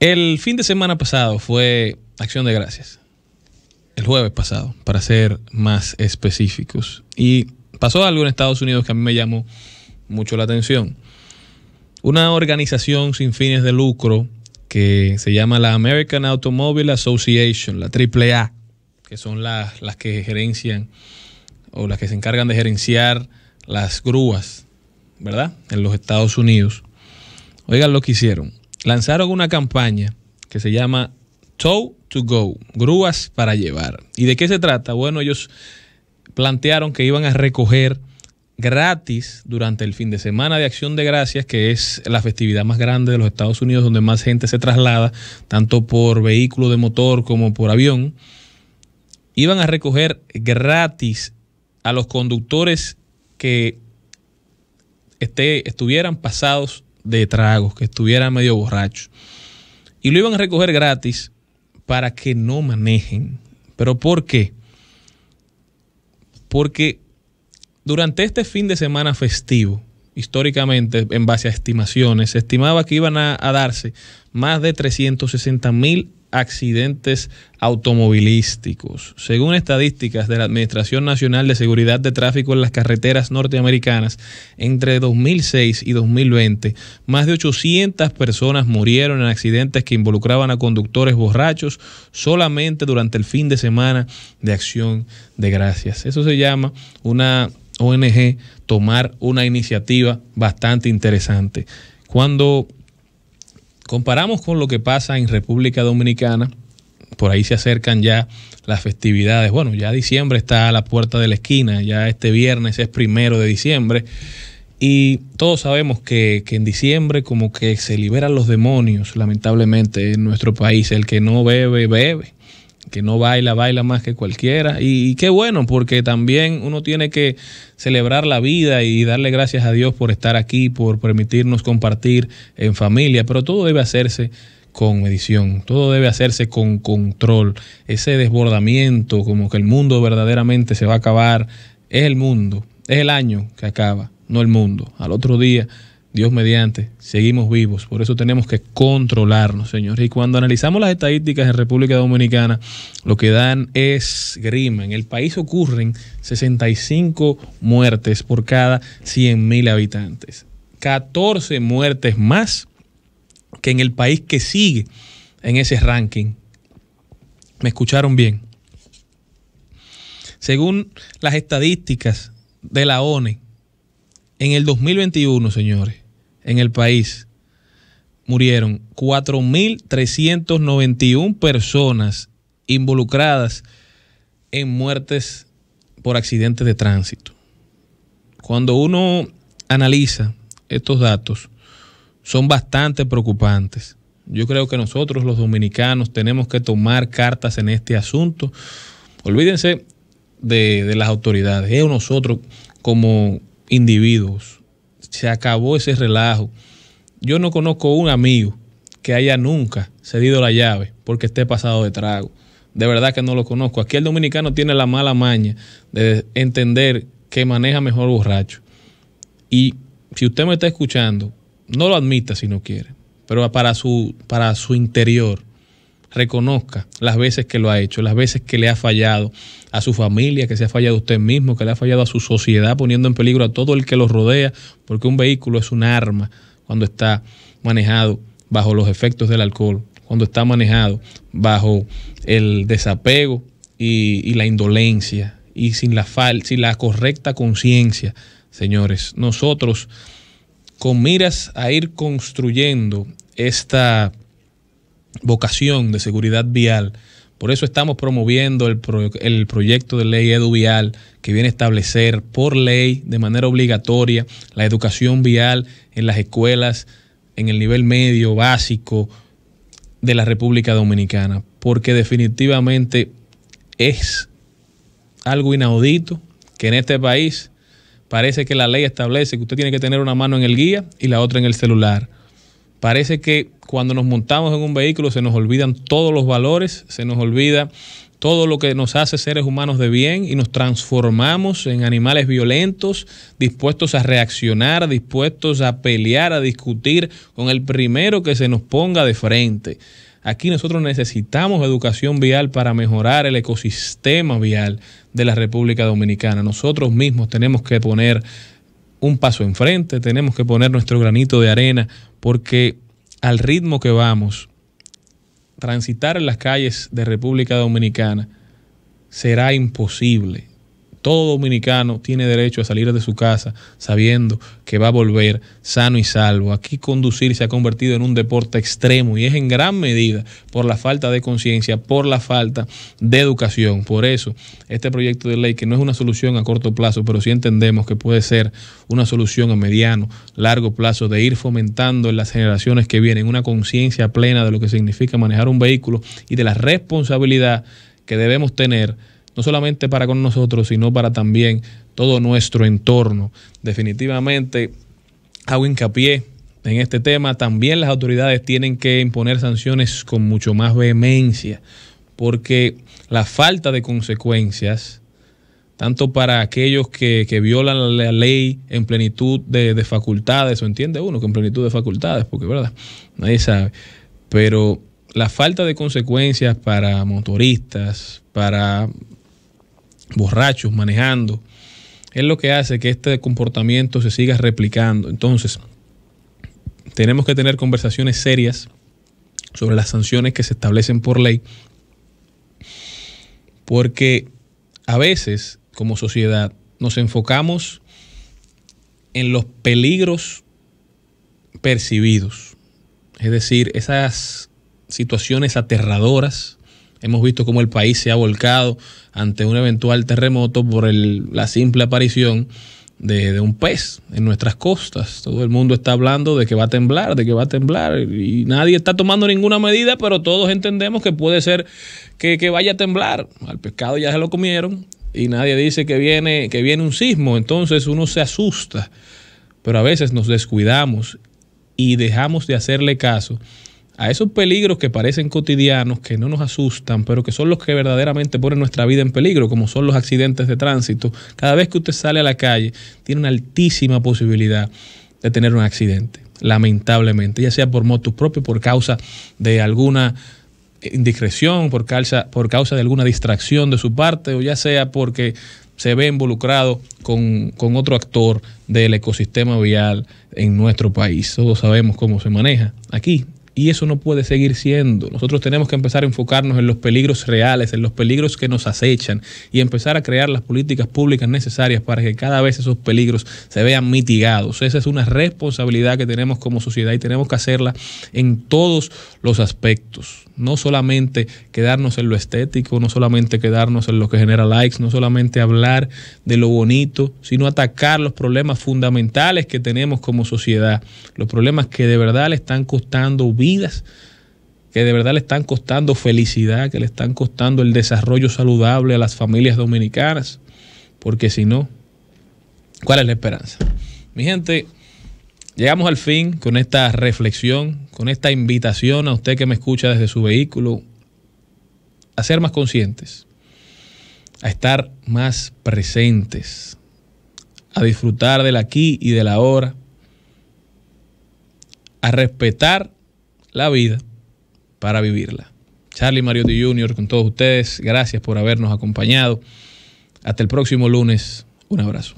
El fin de semana pasado fue Acción de Gracias. El jueves pasado, para ser más específicos. Y pasó algo en Estados Unidos que a mí me llamó mucho la atención. Una organización sin fines de lucro que se llama la American Automobile Association, la AAA, que son las, las que gerencian o las que se encargan de gerenciar las grúas, ¿verdad? En los Estados Unidos. Oigan lo que hicieron lanzaron una campaña que se llama Tow to Go, grúas para llevar. ¿Y de qué se trata? Bueno, ellos plantearon que iban a recoger gratis durante el fin de semana de Acción de Gracias, que es la festividad más grande de los Estados Unidos, donde más gente se traslada, tanto por vehículo de motor como por avión, iban a recoger gratis a los conductores que este, estuvieran pasados de tragos, que estuviera medio borracho. Y lo iban a recoger gratis para que no manejen. ¿Pero por qué? Porque durante este fin de semana festivo, históricamente, en base a estimaciones, se estimaba que iban a, darse más de 360 mil accidentes automovilísticos. Según estadísticas de la Administración Nacional de Seguridad de Tráfico en las Carreteras Norteamericanas, entre 2006 y 2020, más de 800 personas murieron en accidentes que involucraban a conductores borrachos solamente durante el fin de semana de acción de gracias. Eso se llama una ONG tomar una iniciativa bastante interesante. Cuando comparamos con lo que pasa en República Dominicana, por ahí se acercan ya las festividades. Bueno, ya diciembre está a la puerta de la esquina, ya este viernes es primero de diciembre. Y todos sabemos que, en diciembre como que se liberan los demonios, lamentablemente, en nuestro país. El que no bebe, bebe que no baila, baila más que cualquiera. Y, qué bueno, porque también uno tiene que celebrar la vida y darle gracias a Dios por estar aquí, por permitirnos compartir en familia, pero todo debe hacerse con medición, todo debe hacerse con control. Ese desbordamiento, como que el mundo verdaderamente se va a acabar, es el mundo, es el año que acaba, no el mundo. Al otro día Dios mediante, seguimos vivos. Por eso tenemos que controlarnos, señores. Y cuando analizamos las estadísticas en República Dominicana, lo que dan es grima. En el país ocurren 65 muertes por cada mil habitantes. 14 muertes más que en el país que sigue en ese ranking. ¿Me escucharon bien? Según las estadísticas de la ONE, en el 2021, señores, en el país murieron 4.391 personas involucradas en muertes por accidentes de tránsito. Cuando uno analiza estos datos, son bastante preocupantes. Yo creo que nosotros los dominicanos tenemos que tomar cartas en este asunto. Olvídense de, las autoridades, es nosotros como, individuos. Se acabó ese relajo. Yo no conozco un amigo que haya nunca cedido la llave porque esté pasado de trago. De verdad que no lo conozco. Aquí el dominicano tiene la mala maña de entender que maneja mejor borracho. Y si usted me está escuchando, no lo admita si no quiere, pero para su, para su interior, reconozca las veces que lo ha hecho, las veces que le ha fallado a su familia, que se ha fallado a usted mismo, que le ha fallado a su sociedad, poniendo en peligro a todo el que lo rodea, porque un vehículo es un arma cuando está manejado bajo los efectos del alcohol, cuando está manejado bajo el desapego y, la indolencia y sin la, sin la correcta conciencia, señores. Nosotros, con miras a ir construyendo esta vocación de seguridad vial. Por eso estamos promoviendo el, proyecto de ley eduvial... que viene a establecer por ley de manera obligatoria la educación vial en las escuelas en el nivel medio, básico de la República Dominicana, porque definitivamente es algo inaudito que en este país parece que la ley establece que usted tiene que tener una mano en el guía y la otra en el celular. Parece que cuando nos montamos en un vehículo se nos olvidan todos los valores, se nos olvida todo lo que nos hace seres humanos de bien y nos transformamos en animales violentos, dispuestos a reaccionar, dispuestos a pelear, a discutir con el primero que se nos ponga de frente. Aquí nosotros necesitamos educación vial para mejorar el ecosistema vial de la República Dominicana. Nosotros mismos tenemos que poner un paso enfrente, tenemos que poner nuestro granito de arena, porque al ritmo que vamos, transitar en las calles de República Dominicana será imposible todo dominicano tiene derecho a salir de su casa sabiendo que va a volver sano y salvo. Aquí conducir se ha convertido en un deporte extremo y es en gran medida por la falta de conciencia, por la falta de educación. Por eso, este proyecto de ley, que no es una solución a corto plazo, pero sí entendemos que puede ser una solución a mediano, largo plazo, de ir fomentando en las generaciones que vienen una conciencia plena de lo que significa manejar un vehículo y de la responsabilidad que debemos tener no solamente para con nosotros, sino para también todo nuestro entorno. Definitivamente hago hincapié en este tema. También las autoridades tienen que imponer sanciones con mucho más vehemencia, porque la falta de consecuencias, tanto para aquellos que, violan la ley en plenitud de, facultades, o entiende uno que en plenitud de facultades, porque verdad, nadie sabe, pero la falta de consecuencias para motoristas, para borrachos manejando, es lo que hace que este comportamiento se siga replicando. Entonces, tenemos que tener conversaciones serias sobre las sanciones que se establecen por ley, porque a veces como sociedad nos enfocamos en los peligros percibidos, es decir, esas situaciones aterradoras Hemos visto cómo el país se ha volcado ante un eventual terremoto por la simple aparición de, un pez en nuestras costas. Todo el mundo está hablando de que va a temblar, de que va a temblar, y nadie está tomando ninguna medida, pero todos entendemos que puede ser que, que vaya a temblar. Al pescado ya se lo comieron y nadie dice que viene, que viene un sismo, entonces uno se asusta, pero a veces nos descuidamos y dejamos de hacerle caso a esos peligros que parecen cotidianos, que no nos asustan, pero que son los que verdaderamente ponen nuestra vida en peligro, como son los accidentes de tránsito. Cada vez que usted sale a la calle, tiene una altísima posibilidad de tener un accidente, lamentablemente, ya sea por motos propio, por causa de alguna indiscreción, por causa, de alguna distracción de su parte, o ya sea porque se ve involucrado con, con otro actor del ecosistema vial en nuestro país. Todos sabemos cómo se maneja aquí y eso no puede seguir siendo. Nosotros tenemos que empezar a enfocarnos en los peligros reales, en los peligros que nos acechan y empezar a crear las políticas públicas necesarias para que cada vez esos peligros se vean mitigados. Esa es una responsabilidad que tenemos como sociedad y tenemos que hacerla en todos los aspectos no solamente quedarnos en lo estético, no solamente quedarnos en lo que genera likes, no solamente hablar de lo bonito, sino atacar los problemas fundamentales que tenemos como sociedad, los problemas que de verdad le están costando vidas, que de verdad le están costando felicidad, que le están costando el desarrollo saludable a las familias dominicanas, porque si no, ¿cuál es la esperanza? Mi gente, Llegamos al fin con esta reflexión, con esta invitación a usted que me escucha desde su vehículo, a ser más conscientes, a estar más presentes, a disfrutar del aquí y del ahora, a respetar la vida para vivirla. Charlie Mariotti Jr. con todos ustedes, gracias por habernos acompañado. Hasta el próximo lunes, un abrazo.